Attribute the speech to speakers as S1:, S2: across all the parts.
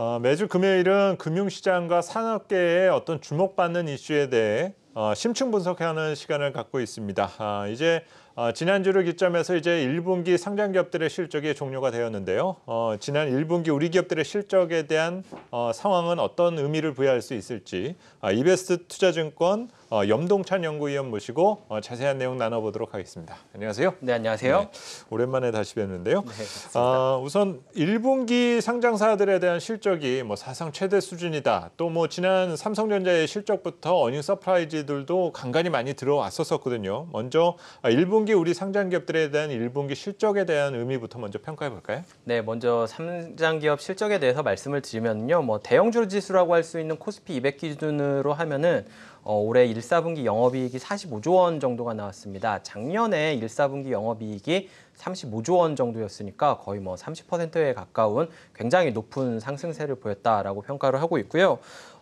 S1: 어, 매주 금요일은 금융시장과 산업계의 어떤 주목받는 이슈에 대해 어, 심층 분석하는 시간을 갖고 있습니다. 아, 이제 어, 지난주를 기점해서 이제 1분기 상장 기업들의 실적이 종료가 되었는데요. 어, 지난 1분기 우리 기업들의 실적에 대한 어, 상황은 어떤 의미를 부여할 수 있을지 아, 이베스트 투자증권 어, 염동찬 연구위원 모시고 어, 자세한 내용 나눠보도록 하겠습니다. 안녕하세요. 네, 안녕하세요. 네, 오랜만에 다시 뵙는데요. 네, 어, 우선 1분기 상장사들에 대한 실적이 뭐 사상 최대 수준이다. 또 뭐 지난 삼성전자의 실적부터 어닝 서프라이즈들도 간간히 많이 들어왔었거든요 먼저 1분기 아, 우리 상장기업들에 대한 1분기
S2: 실적에 대한 의미부터 먼저 평가해 볼까요? 네, 먼저 상장기업 실적에 대해서 말씀을 드리면요. 뭐대형주 지수라고 할 수 있는 코스피 200 기준으로 하면은 어, 올해 1사분기 영업이익이 45조 원 정도가 나왔습니다. 작년에 1사분기 영업이익이 35조 원 정도였으니까 거의 뭐 30%에 가까운 굉장히 높은 상승세를 보였다라고 평가를 하고 있고요.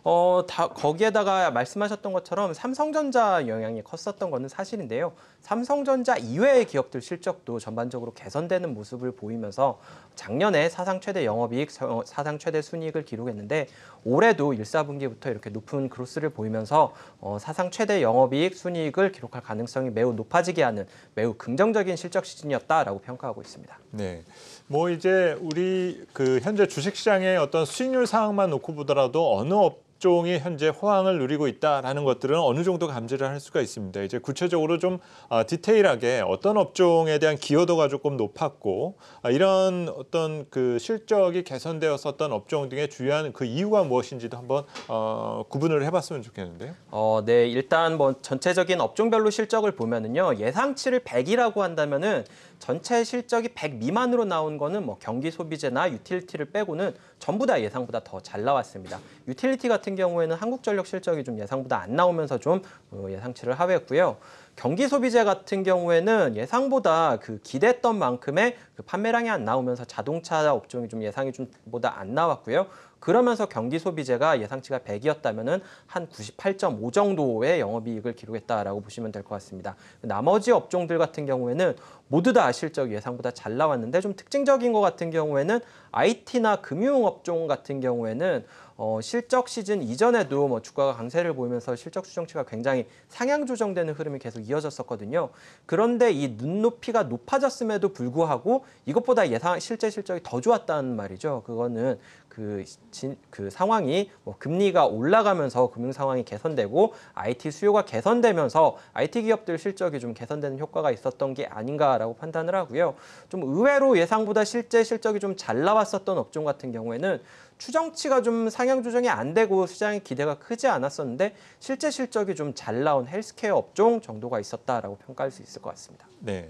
S2: 어, 다, 거기에다가 말씀하셨던 것처럼 삼성전자 영향이 컸었던 것은 사실인데요. 삼성전자 이외의 기업들 실적도 전반적으로 개선되는 모습을 보이면서 작년에 사상 최대 영업이익, 어, 사상 최대 순이익을 기록했는데 올해도 1사분기부터 이렇게 높은 그로스를 보이면서 어, 사상 최대 영업이익, 순이익을 기록할 가능성이 매우 높아지게 하는 매우 긍정적인 실적 시즌이었다라고 평가하고 있습니다.
S1: 네. 뭐 이제 우리 그 현재 주식시장의 어떤 수익률 상황만 놓고 보더라도 어느 업종이 현재 호황을 누리고 있다라는 것들은 어느 정도 감지를 할 수가 있습니다. 이제 구체적으로 좀 아, 디테일하게 어떤 업종에 대한 기여도가 조금 높았고 아, 이런 어떤 그 실적이 개선되었었던 업종 등의
S2: 주요한 그 이유가 무엇인지도 한번 어, 구분을 해봤으면 좋겠는데요. 어, 네, 일단 뭐 전체적인 업종별로 실적을 보면은요 예상치를 100이라고 한다면은 전체 실적이 100 미만으로 나온 거는 뭐 경기 소비재나 유틸리티를 빼고는 전부 다 예상보다 더 잘 나왔습니다. 유틸리티 같은 경우에는 한국전력 실적이 좀 예상보다 안 나오면서 좀 어, 예상치를 하회했고요. 경기 소비재 같은 경우에는 예상보다 그 기대했던 만큼의 그 판매량이 안 나오면서 자동차 업종이 좀 예상이 좀보다 안 나왔고요. 그러면서 경기 소비재가 예상치가 100이었다면 한 98.5 정도의 영업이익을 기록했다라고 보시면 될 것 같습니다. 나머지 업종들 같은 경우에는 모두 다 실적 예상보다 잘 나왔는데 좀 특징적인 것 같은 경우에는 IT나 금융업종 같은 경우에는 어, 실적 시즌 이전에도 뭐 주가가 강세를 보이면서 실적 수정치가 굉장히 상향 조정되는 흐름이 계속 이어졌었거든요. 그런데 이 눈높이가 높아졌음에도 불구하고 이것보다 예상 실제 실적이 더 좋았다는 말이죠. 그거는 그, 진, 그 상황이 뭐 금리가 올라가면서 금융 상황이 개선되고 IT 수요가 개선되면서 IT 기업들 실적이 좀 개선되는 효과가 있었던 게 아닌가라고 판단을 하고요. 좀 의외로 예상보다 실제 실적이 좀 잘 나왔었던 업종 같은 경우에는 추정치가 좀 상향 조정이 안 되고 시장의 기대가 크지 않았었는데 실제 실적이 좀 잘 나온 헬스케어 업종 정도가 있었다라고 평가할 수 있을 것 같습니다. 네,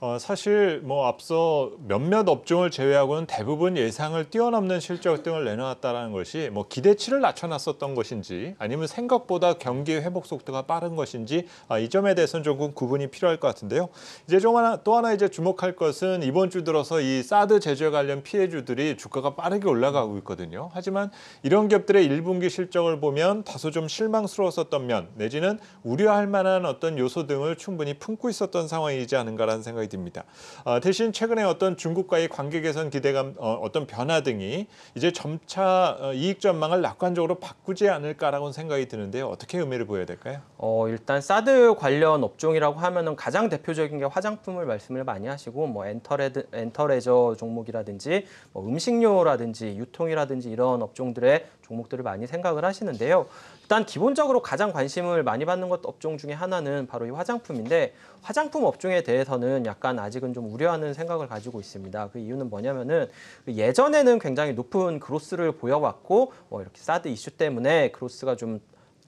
S2: 어, 사실 뭐
S1: 앞서 몇몇 업종을 제외하고는 대부분 예상을 뛰어넘는 실적 활을 내놓았다는 것이 뭐 기대치를 낮춰놨었던 것인지 아니면 생각보다 경기 회복 속도가 빠른 것인지 아, 이 점에 대해서는 조금 구분이 필요할 것 같은데요. 이제 좀 하나 또 하나 이제 주목할 것은 이번 주 들어서 이 사드 제재 관련 피해주들이 주가가 빠르게 올라가고 있거든요. 하지만 이런 기업들의 1분기 실적을 보면 다소 좀 실망스러웠었던 면 내지는 우려할 만한 어떤 요소 등을 충분히 품고 있었던 상황이지 않은가라는 생각이 듭니다. 아, 대신 최근에 어떤 중국과의 관계 개선 기대감 어, 어떤 변화 등이 이제 점차 어,
S2: 이익 전망을 낙관적으로 바꾸지 않을까라고 생각이 드는데요. 어떻게 의미를 보여야 될까요? 어, 일단 사드 관련 업종이라고 하면은 가장 대표적인 게 화장품을 말씀을 많이 하시고 뭐 엔터레드, 엔터레저 종목이라든지 뭐 음식료라든지 유통이라든지 이런 업종들의 종목들을 많이 생각을 하시는데요. 일단 기본적으로 가장 관심을 많이 받는 것 업종 중에 하나는 바로 이 화장품인데 화장품 업종에 대해서는 약간 아직은 좀 우려하는 생각을 가지고 있습니다. 그 이유는 뭐냐면은 그 예전에는 굉장히 높은 그로스를 보여왔고 뭐 이렇게 사드 이슈 때문에 그로스가 좀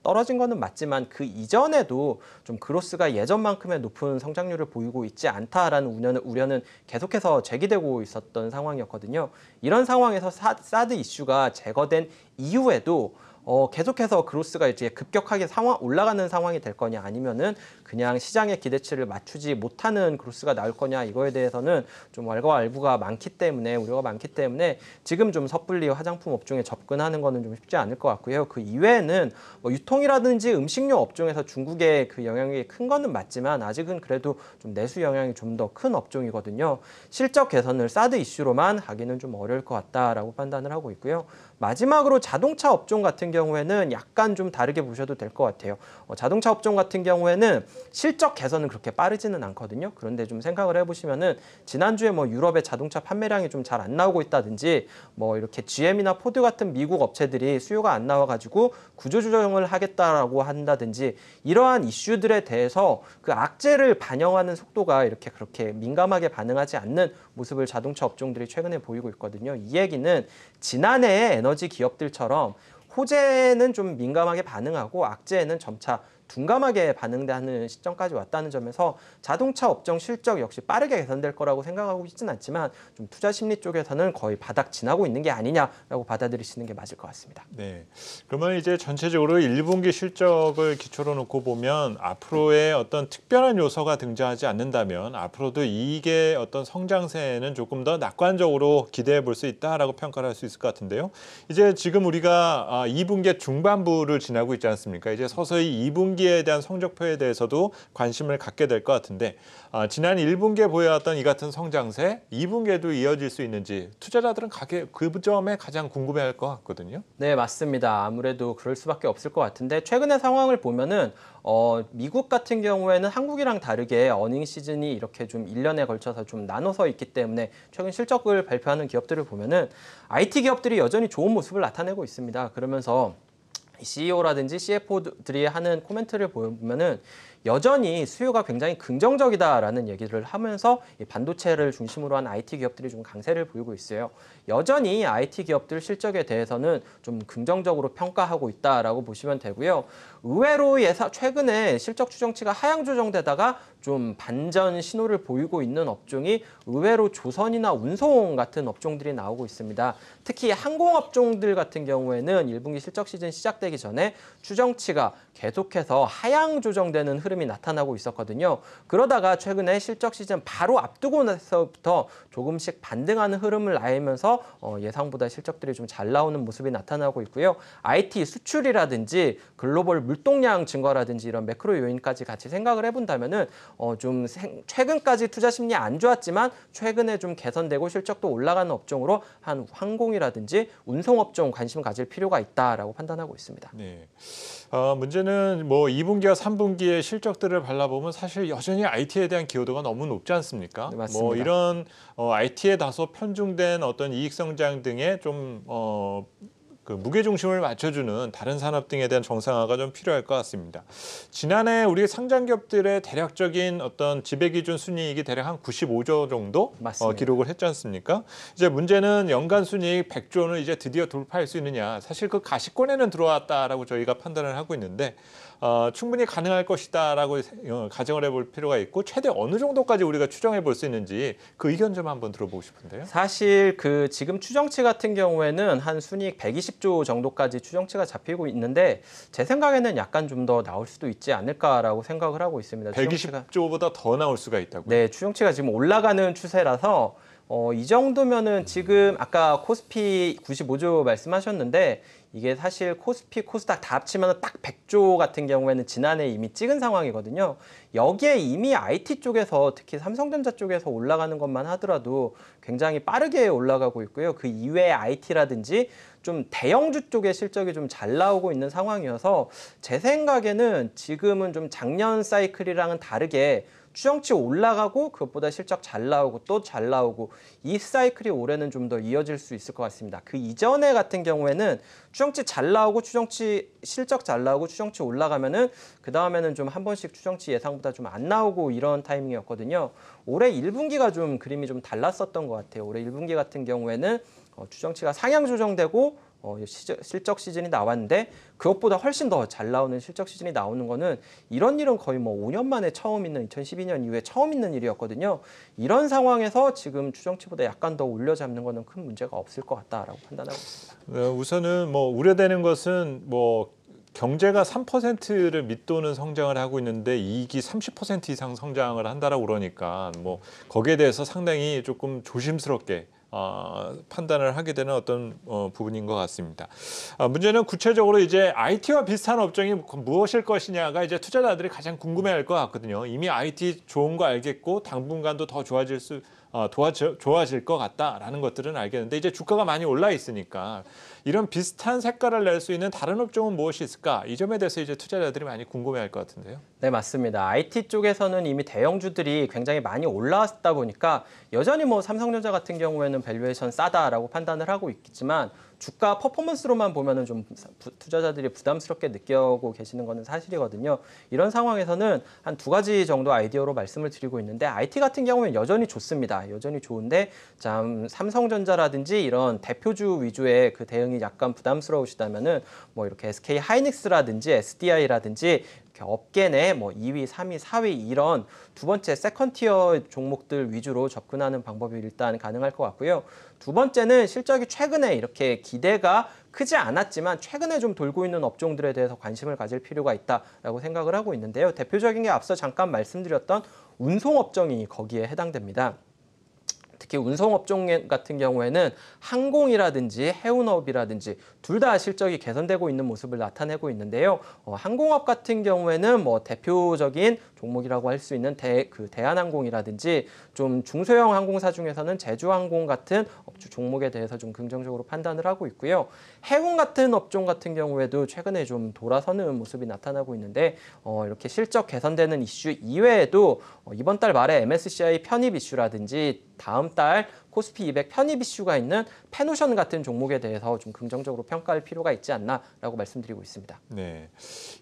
S2: 떨어진 거는 맞지만 그 이전에도 좀 그로스가 예전만큼의 높은 성장률을 보이고 있지 않다라는 우려는, 우려는 계속해서 제기되고 있었던 상황이었거든요. 이런 상황에서 사, 사드 이슈가 제거된 이후에도 어, 계속해서 그로스가 이제 급격하게 상황 올라가는 상황이 될 거냐 아니면은 그냥 시장의 기대치를 맞추지 못하는 그로스가 나올 거냐 이거에 대해서는 좀 왈과 알부가 많기 때문에 우려가 많기 때문에 지금 좀 섣불리 화장품 업종에 접근하는 거는 좀 쉽지 않을 것 같고요. 그 이외에는 뭐 유통이라든지 음식료 업종에서 중국의 그 영향이 큰 거는 맞지만 아직은 그래도 좀 내수 영향이 좀 더 큰 업종이거든요. 실적 개선을 사드 이슈로만 하기는 좀 어려울 것 같다라고 판단을 하고 있고요. 마지막으로 자동차 업종 같은 경우에는 약간 좀 다르게 보셔도 될 것 같아요. 어, 자동차 업종 같은 경우에는 실적 개선은 그렇게 빠르지는 않거든요. 그런데 좀 생각을 해보시면은 지난주에 뭐 유럽의 자동차 판매량이 좀 잘 안 나오고 있다든지 뭐 이렇게 GM이나 포드 같은 미국 업체들이 수요가 안 나와가지고 구조조정을 하겠다라고 한다든지 이러한 이슈들에 대해서 그 악재를 반영하는 속도가 이렇게 그렇게 민감하게 반응하지 않는 모습을 자동차 업종들이 최근에 보이고 있거든요. 이 얘기는 지난해에 에너 에너지 기업들처럼 호재는 좀 민감하게 반응하고 악재는 점차 둔감하게 반응하는 시점까지 왔다는 점에서 자동차 업종 실적 역시 빠르게 개선될 거라고 생각하고 있지는 않지만 좀 투자 심리 쪽에서는 거의 바닥 지나고 있는 게 아니냐라고 받아들이시는 게 맞을 것 같습니다.
S1: 네. 그러면 이제 전체적으로 1분기 실적을 기초로 놓고 보면 앞으로의 어떤 특별한 요소가 등장하지 않는다면 앞으로도 이익의 어떤 성장세는 조금 더 낙관적으로 기대해 볼 수 있다라고 평가를 할 수 있을 것 같은데요. 이제 지금 우리가 2분기 아, 중반부를 지나고 있지 않습니까? 이제 서서히 2분기 2분기에 대한 성적표에 대해서도 관심을 갖게 될 것 같은데 아, 지난 1분기에 보여왔던 이 같은 성장세
S2: 2분기에도 이어질 수 있는지 투자자들은 가게, 그 점에 가장 궁금해할 것 같거든요. 네, 맞습니다. 아무래도 그럴 수밖에 없을 것 같은데 최근의 상황을 보면은 어, 미국 같은 경우에는 한국이랑 다르게 어닝 시즌이 이렇게 좀 1년에 걸쳐서 좀 나눠서 있기 때문에 최근 실적을 발표하는 기업들을 보면은 IT 기업들이 여전히 좋은 모습을 나타내고 있습니다. 그러면서 CEO라든지 CFO들이 하는 코멘트를 보면은 여전히 수요가 굉장히 긍정적이다라는 얘기를 하면서 이 반도체를 중심으로 한 IT 기업들이 좀 강세를 보이고 있어요. 여전히 IT 기업들 실적에 대해서는 좀 긍정적으로 평가하고 있다라고 보시면 되고요. 의외로 예사 최근에 실적 추정치가 하향 조정되다가 좀 반전 신호를 보이고 있는 업종이 의외로 조선이나 운송 같은 업종들이 나오고 있습니다. 특히 항공업종들 같은 경우에는 1분기 실적 시즌 시작되기 전에 추정치가 계속해서 하향 조정되는 흐름이 나타나고 있었거든요. 그러다가 최근에 실적 시즌 바로 앞두고 나서부터 조금씩 반등하는 흐름을 나이면서 어, 예상보다 실적들이 좀 잘 나오는 모습이 나타나고 있고요. IT 수출이라든지 글로벌 물동량 증가라든지 이런 매크로 요인까지 같이 생각을 해본다면은 어, 좀 생, 최근까지 투자 심리 안 좋았지만 최근에 좀 개선되고 실적도 올라가는 업종으로 한 항공이라든지 운송업종 관심 가질 필요가 있다라고 판단하고 있습니다. 네.
S1: 어, 문제는 뭐 2분기와 3분기의 실적들을 발라보면 사실 여전히 IT에 대한 기여도가 너무 높지 않습니까? 네, 뭐 맞습니다. 뭐 이런 어, IT에 다소 편중된 어떤 이익 성장 등의 좀 어, 그 무게 중심을 맞춰주는 다른 산업 등에 대한 정상화가 좀 필요할 것 같습니다. 지난해 우리 상장기업들의 대략적인 어떤 지배기준 순이익이 대략 한 95조 정도 어, 기록을 했지 않습니까? 이제 문제는 연간 순이익 100조는 이제 드디어 돌파할 수 있느냐. 사실 그 가시권에는 들어왔다라고 저희가 판단을 하고 있는데 어, 충분히 가능할 것이다라고 어, 가정을 해볼 필요가 있고 최대 어느 정도까지 우리가 추정해 볼 수 있는지 그 의견 좀
S2: 한번 들어보고 싶은데요. 사실 그 지금 추정치 같은 경우에는 한 순이익 120조 정도까지 추정치가 잡히고 있는데 제 생각에는 약간 좀 더 나올 수도 있지 않을까라고 생각을 하고 있습니다. 120조보다 더 나올 수가 있다고 네, 추정치가 지금 올라가는 추세라서 어, 이 정도면은 지금 아까 코스피 95조 말씀하셨는데 이게 사실 코스피, 코스닥 다 합치면 딱 100조 같은 경우에는 지난해 이미 찍은 상황이거든요. 여기에 이미 IT 쪽에서 특히 삼성전자 쪽에서 올라가는 것만 하더라도 굉장히 빠르게 올라가고 있고요. 그 이외의 IT라든지 좀 대형주 쪽의 실적이 좀 잘 나오고 있는 상황이어서 제 생각에는 지금은 좀 작년 사이클이랑은 다르게 추정치 올라가고 그것보다 실적 잘 나오고 또 잘 나오고 이 사이클이 올해는 좀 더 이어질 수 있을 것 같습니다. 그 이전에 같은 경우에는 추정치 잘 나오고 추정치 실적 잘 나오고 추정치 올라가면은 그 다음에는 좀 한 번씩 추정치 예상보다 좀 안 나오고 이런 타이밍이었거든요. 올해 1분기가 좀 그림이 좀 달랐었던 것 같아요. 올해 1분기 같은 경우에는 어, 추정치가 상향 조정되고 어, 시적, 실적 시즌이 나왔는데 그것보다 훨씬 더 잘 나오는 실적 시즌이 나오는 거는 이런 일은 거의 뭐 5년 만에 처음 있는 2012년 이후에 처음 있는 일이었거든요. 이런 상황에서 지금 추정치보다 약간 더 올려잡는 거는 큰 문제가 없을 것 같다라고 판단하고 있습니다.
S1: 네, 우선은 뭐 우려되는 것은 뭐 경제가 3%를 밑도는 성장을 하고 있는데 이익이 30% 이상 성장을 한다라고 그러니까 뭐 거기에 대해서 상당히 조금 조심스럽게 어, 판단을 하게 되는 어떤 어, 부분인 것 같습니다. 어, 문제는 구체적으로 이제 IT와 비슷한 업종이 무엇일 것이냐가 이제 투자자들이 가장 궁금해할 것 같거든요. 이미 IT 좋은 거 알겠고 당분간도 더 좋아질 수 어, 도와줘, 좋아질 것 같다라는 것들은 알겠는데 이제 주가가 많이 올라 있으니까 이런 비슷한
S2: 색깔을 낼 수 있는 다른 업종은 무엇이 있을까? 이 점에 대해서 이제 투자자들이 많이 궁금해할 것 같은데요. 네, 맞습니다. IT 쪽에서는 이미 대형주들이 굉장히 많이 올라왔다 보니까 여전히 뭐 삼성전자 같은 경우에는 밸류에이션 싸다라고 판단을 하고 있지만 주가 퍼포먼스로만 보면은 좀 투자자들이 부담스럽게 느끼고 계시는 거는 사실이거든요. 이런 상황에서는 한 두 가지 정도 아이디어로 말씀을 드리고 있는데 IT 같은 경우는 여전히 좋습니다. 여전히 좋은데 참 삼성전자라든지 이런 대표주 위주의 그 대응이 약간 부담스러우시다면은 뭐 이렇게 SK 하이닉스라든지 SDI라든지 업계 내 뭐 2위, 3위, 4위 이런 두 번째 세컨 티어 종목들 위주로 접근하는 방법이 일단 가능할 것 같고요. 두 번째는 실적이 최근에 이렇게 기대가 크지 않았지만 최근에 좀 돌고 있는 업종들에 대해서 관심을 가질 필요가 있다라고 생각을 하고 있는데요. 대표적인 게 앞서 잠깐 말씀드렸던 운송업종이 거기에 해당됩니다. 특히 운송업종 같은 경우에는 항공이라든지 해운업이라든지 둘 다 실적이 개선되고 있는 모습을 나타내고 있는데요. 어, 항공업 같은 경우에는 뭐 대표적인 종목이라고 할 수 있는 대, 그 대한항공이라든지 좀 중소형 항공사 중에서는 제주항공 같은 업주 종목에 대해서 좀 긍정적으로 판단을 하고 있고요. 해운 같은 업종 같은 경우에도 최근에 좀 돌아서는 모습이 나타나고 있는데 어, 이렇게 실적 개선되는 이슈 이외에도 어, 이번 달 말에 MSCI 편입 이슈라든지 다음 달 코스피 200 편입 이슈가 있는 페노션 같은 종목에 대해서 좀 긍정적으로 평가할 필요가 있지 않나라고 말씀드리고 있습니다.
S1: 네,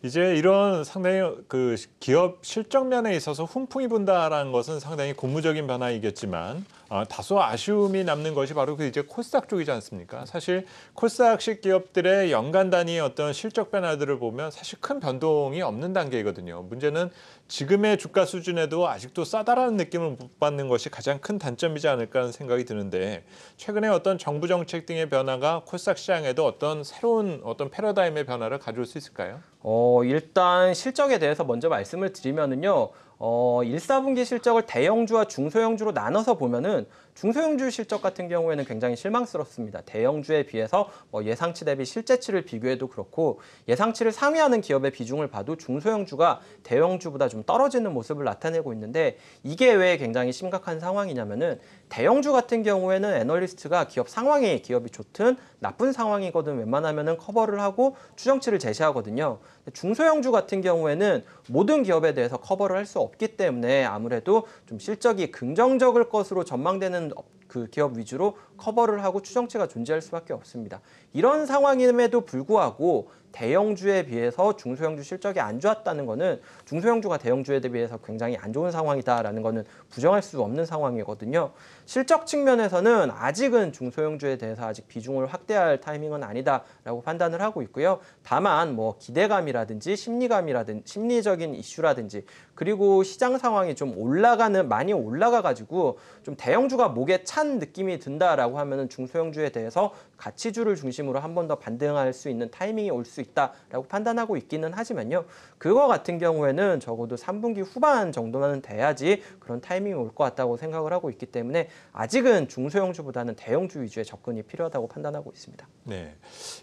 S1: 이제 이런 상당히 그 기업 실적 면에 있어서 훈풍이 분다라는 것은 상당히 고무적인 변화이겠지만 아, 다소 아쉬움이 남는 것이 바로 그 이제 코스닥 쪽이지 않습니까? 사실 코스닥식 기업들의 연간 단위의 어떤 실적 변화들을 보면 사실 큰 변동이 없는 단계이거든요. 문제는 지금의 주가 수준에도 아직도 싸다라는 느낌을 못 받는 것이 가장 큰 단점이지 않을까 하는 생각이 드는데 최근에 어떤 정부 정책 등의 변화가 코스닥 시장에도 어떤 새로운
S2: 어떤 패러다임의 변화를 가져올 수 있을까요? 어, 일단 실적에 대해서 먼저 말씀을 드리면은요. 어, 1, 4분기 실적을 대형주와 중소형주로 나눠서 보면은 중소형주 실적 같은 경우에는 굉장히 실망스럽습니다. 대형주에 비해서 뭐 예상치 대비 실제치를 비교해도 그렇고 예상치를 상회하는 기업의 비중을 봐도 중소형주가 대형주보다 좀 떨어지는 모습을 나타내고 있는데 이게 왜 굉장히 심각한 상황이냐면은 대형주 같은 경우에는 애널리스트가 기업 상황이 기업이 좋든 나쁜 상황이거든 웬만하면은 커버를 하고 추정치를 제시하거든요. 중소형주 같은 경우에는 모든 기업에 대해서 커버를 할 수 없기 때문에 아무래도 좀 실적이 긍정적일 것으로 전망되는 그 기업 위주로 커버를 하고 추정치가 존재할 수밖에 없습니다. 이런 상황임에도 불구하고 대형주에 비해서 중소형주 실적이 안 좋았다는 것은 중소형주가 대형주에 대비해서 굉장히 안 좋은 상황이다라는 것은 부정할 수 없는 상황이거든요. 실적 측면에서는 아직은 중소형주에 대해서 아직 비중을 확대할 타이밍은 아니다라고 판단을 하고 있고요. 다만 뭐 기대감이라든지 심리감이라든 지 심리적인 이슈라든지 그리고 시장 상황이 좀 올라가는 많이 올라가 가지고 좀 대형주가 목에 찬 느낌이 든다라고 라고 하면은 중소형주에 대해서 가치주를 중심으로 한 번 더 반등할 수 있는 타이밍이 올 수 있다라고 판단하고 있기는 하지만요. 그거 같은 경우에는 적어도 3분기 후반 정도는 돼야지 그런 타이밍이 올 것 같다고 생각을 하고 있기 때문에 아직은 중소형주보다는 대형주 위주의 접근이 필요하다고 판단하고 있습니다. 네.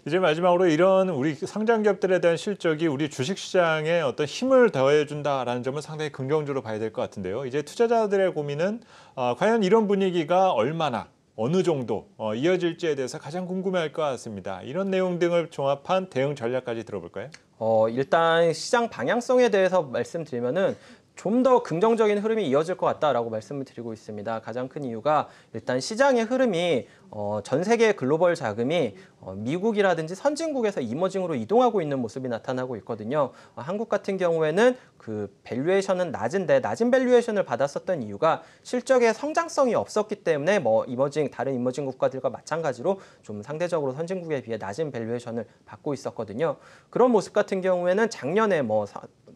S2: 이제 마지막으로
S1: 이런 우리 상장 기업들에 대한 실적이 우리 주식시장에 어떤 힘을 더해준다라는 점은 상당히 긍정적으로 봐야 될 것 같은데요. 이제 투자자들의 고민은 어, 과연 이런 분위기가 얼마나 어느 정도 어, 이어질지에 대해서 가장 궁금해할 것 같습니다. 이런 내용 등을
S2: 종합한 대응 전략까지 들어볼까요? 어, 일단 시장 방향성에 대해서 말씀드리면은 좀더 긍정적인 흐름이 이어질 것 같다라고 말씀을 드리고 있습니다. 가장 큰 이유가 일단 시장의 흐름이 어, 전 세계 글로벌 자금이 어, 미국이라든지 선진국에서 이머징으로 이동하고 있는 모습이 나타나고 있거든요. 어, 한국 같은 경우에는 그 밸류에이션은 낮은데 낮은 밸류에이션을 받았었던 이유가 실적의 성장성이 없었기 때문에 뭐 이머징 다른 이머징 국가들과 마찬가지로 좀 상대적으로 선진국에 비해 낮은 밸류에이션을 받고 있었거든요. 그런 모습 같은 경우에는 작년에 뭐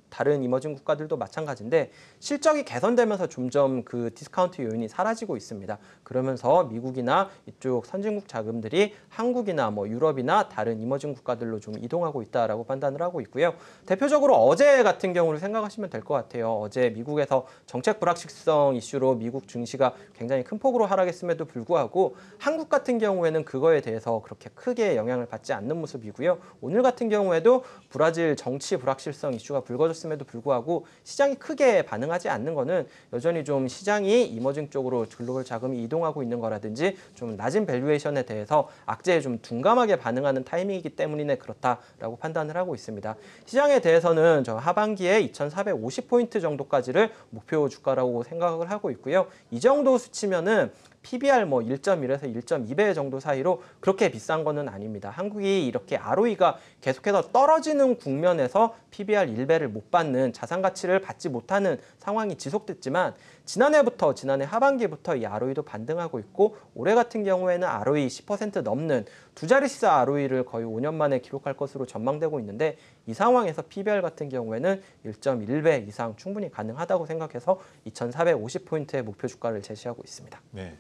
S2: 다른 이머징 국가들도 마찬가지인데 실적이 개선되면서 점점 그 디스카운트 요인이 사라지고 있습니다. 그러면서 미국이나 이쪽 선진국 자금들이 한국이나 뭐 유럽이나 다른 이머징 국가들로 좀 이동하고 있다라고 판단을 하고 있고요. 대표적으로 어제 같은 경우를 생각하시면 될 것 같아요. 어제 미국에서 정책 불확실성 이슈로 미국 증시가 굉장히 큰 폭으로 하락했음에도 불구하고 한국 같은 경우에는 그거에 대해서 그렇게 크게 영향을 받지 않는 모습이고요. 오늘 같은 경우에도 브라질 정치 불확실성 이슈가 불거졌 올렸음에도 불구하고 시장이 크게 반응하지 않는 것은 여전히 좀 시장이 이머징 쪽으로 글로벌 자금이 이동하고 있는 거라든지 좀 낮은 밸류에이션에 대해서 악재에 좀 둔감하게 반응하는 타이밍이기 때문이네 그렇다라고 판단을 하고 있습니다. 시장에 대해서는 저 하반기에 2,450포인트 정도까지를 목표 주가라고 생각을 하고 있고요. 이 정도 수치면은 PBR 뭐 1.1에서 1.2배 정도 사이로 그렇게 비싼 거는 아닙니다. 한국이 이렇게 ROE가 계속해서 떨어지는 국면에서 PBR 1배를 못 받는 자산 가치를 받지 못하는 상황이 지속됐지만 지난해부터 지난해 하반기부터 이 ROE도 반등하고 있고 올해 같은 경우에는 ROE 10% 넘는 두 자릿수 ROE를 거의 5년 만에 기록할 것으로 전망되고 있는데 이 상황에서 PBR 같은 경우에는 1.1배 이상 충분히 가능하다고 생각해서 2,450포인트의 목표 주가를 제시하고 있습니다. 네.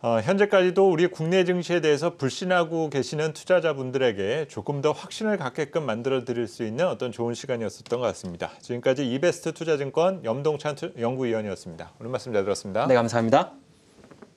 S2: 어,
S1: 현재까지도 우리 국내 증시에 대해서 불신하고 계시는 투자자분들에게 조금 더 확신을 갖게끔 만들어 드릴 수 있는 어떤 좋은 시간이었던것 같습니다. 지금까지 이베스트 투자증권 염동찬 연구위원이었습니다. 오늘 말씀 잘 들었습니다. 네,
S2: 감사합니다.